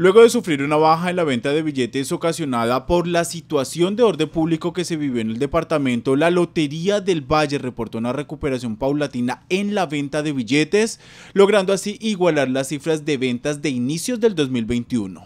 Luego de sufrir una baja en la venta de billetes ocasionada por la situación de orden público que se vivió en el departamento, la Lotería del Valle reportó una recuperación paulatina en la venta de billetes, logrando así igualar las cifras de ventas de inicios del 2021.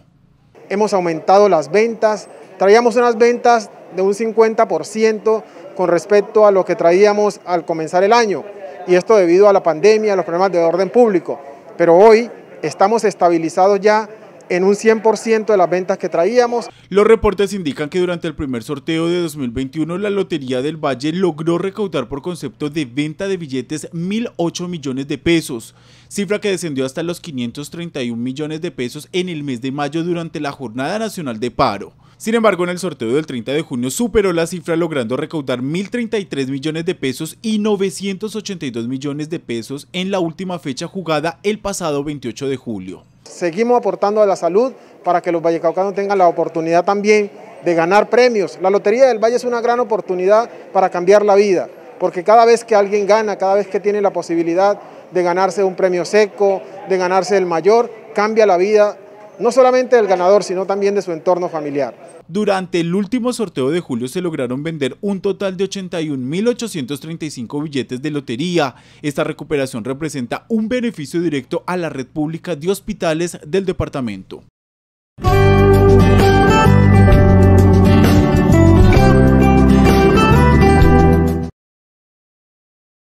Hemos aumentado las ventas, traíamos unas ventas de un 50% con respecto a lo que traíamos al comenzar el año, y esto debido a la pandemia, a los problemas de orden público, pero hoy estamos estabilizados ya en un 100% de las ventas que traíamos. Los reportes indican que durante el primer sorteo de 2021 la Lotería del Valle logró recaudar por concepto de venta de billetes 1.008 millones de pesos, cifra que descendió hasta los 531 millones de pesos en el mes de mayo durante la Jornada Nacional de Paro. Sin embargo, en el sorteo del 30 de junio superó la cifra logrando recaudar 1.033 millones de pesos y 982 millones de pesos en la última fecha jugada el pasado 28 de julio seguimos aportando a la salud para que los vallecaucanos tengan la oportunidad también de ganar premios. La Lotería del Valle es una gran oportunidad para cambiar la vida, porque cada vez que alguien gana, cada vez que tiene la posibilidad de ganarse un premio seco, de ganarse el mayor, cambia la vida no solamente del ganador, sino también de su entorno familiar. Durante el último sorteo de julio se lograron vender un total de 81.835 billetes de lotería. Esta recuperación representa un beneficio directo a la red pública de hospitales del departamento.